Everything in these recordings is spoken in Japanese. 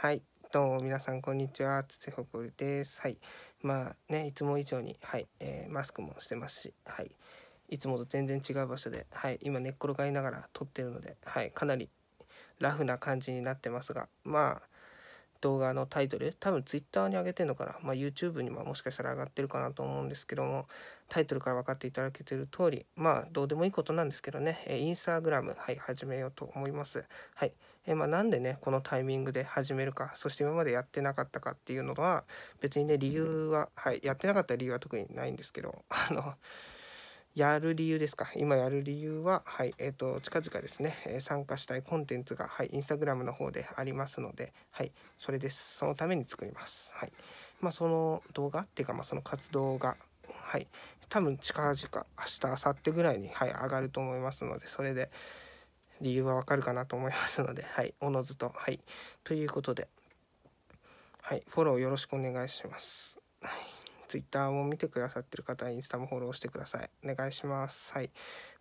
はい。どうも皆さんこんにちは。筒ほこるです。はい。まあね、いつも以上に、はい、えー、マスクもしてますし、はい。いつもと全然違う場所で、はい。今寝っ転がりながら撮ってるので、はい。かなりラフな感じになってますが、まあ、動画のタイトル多分 Twitter に上げてるのかな、まあ、YouTube にももしかしたら上がってるかなと思うんですけどもタイトルから分かっていただけてる通りまあどうでもいいことなんですけどね、えインスタグラムはい始めようと思いますはい、えまあ、なんでねこのタイミングで始めるかそして今までやってなかったかっていうのは別にね理由ははいやってなかった理由は特にないんですけどあのやる理由ですか今やる理由は、はいえーと、近々ですね、え参加したいコンテンツが、はい、インスタグラムの方でありますので、はい、それですそのために作ります、はいまあ、その動画っていうか、まあ、その活動が、はい、多分近々明日明後日ぐらいに、はい、上がると思いますのでそれで理由はわかるかなと思いますので、はい、おのずと、はい、ということで、はい、フォローよろしくお願いします。Twitter も見てくださってる方インスタもフォローしてください。お願いします。はい。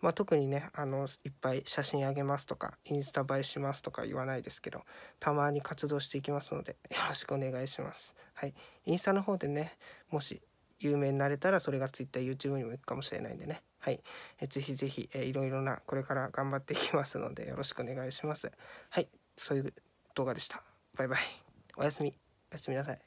まあ、特にね、あの、いっぱい写真あげますとか、インスタ映えしますとか言わないですけど、たまに活動していきますので、よろしくお願いします。はい。インスタの方でね、もし有名になれたら、それが Twitter、YouTube にも行くかもしれないんでね。はい。えぜひぜひ、えいろいろな、これから頑張っていきますので、よろしくお願いします。はい。そういう動画でした。バイバイ。おやすみ。おやすみなさい。